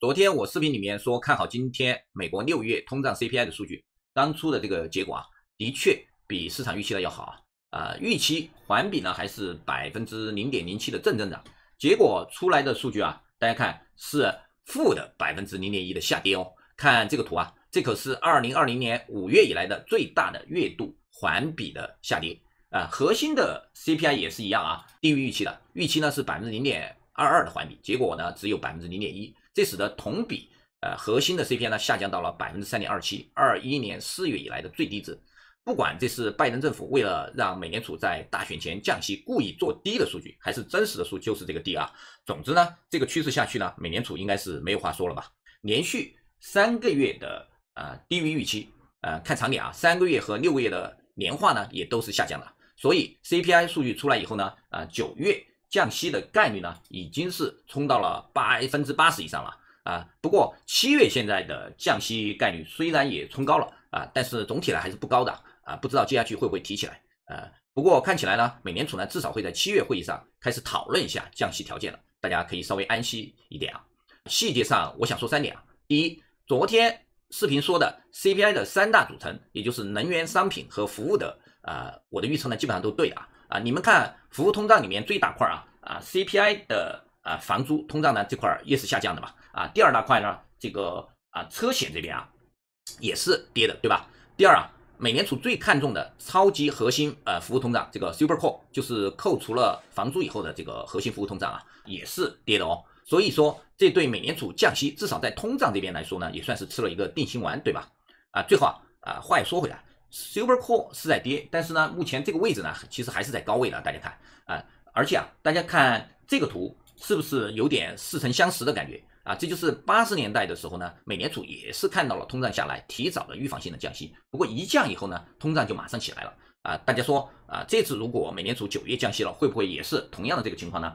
昨天我视频里面说看好今天美国六月通胀 CPI 的数据，当初的这个结果啊，的确比市场预期的要好啊。啊，预期环比呢还是百分之零点零七的正增长，结果出来的数据啊，大家看是负的百分之零点一的下跌哦。看这个图啊，这可是二零二零年五月以来的最大的月度环比的下跌啊。核心的 CPI 也是一样啊，低于预期的，预期呢是百分之零点。二二的环比结果呢，只有百分之零点一，这使得同比呃核心的 CPI 呢下降到了百分之三点二七，二一年四月以来的最低值。不管这是拜登政府为了让美联储在大选前降息故意做低的数据，还是真实的数就是这个低啊。总之呢，这个趋势下去呢，美联储应该是没有话说了吧？连续三个月的呃低于预期，呃看常理啊，三个月和六个月的年化呢也都是下降的。所以 CPI 数据出来以后呢，啊九月。降息的概率呢，已经是冲到了百分之八十以上了啊。不过七月现在的降息概率虽然也冲高了啊，但是总体呢还是不高的啊。不知道接下去会不会提起来啊？不过看起来呢，美联储呢至少会在七月会议上开始讨论一下降息条件了，大家可以稍微安息一点啊。细节上我想说三点啊。第一，昨天视频说的 CPI 的三大组成，也就是能源、商品和服务的啊，我的预测呢基本上都对啊。啊，你们看服务通胀里面最大块啊啊，CPI 的啊房租通胀呢这块也是下降的嘛啊第二大块呢这个啊车险这边啊也是跌的对吧？第二啊美联储最看重的超级核心呃服务通胀这个 super core 就是扣除了房租以后的这个核心服务通胀啊也是跌的哦，所以说这对美联储降息至少在通胀这边来说呢也算是吃了一个定心丸对吧？啊最后啊啊话又说回来。Super Core 是在跌，但是呢，目前这个位置呢，其实还是在高位的。大家看，啊，而且啊，大家看这个图是不是有点似曾相识的感觉啊？这就是八十年代的时候呢，美联储也是看到了通胀下来，提早了预防性的降息。不过一降以后呢，通胀就马上起来了。啊，大家说，啊，这次如果美联储九月降息了，会不会也是同样的这个情况呢？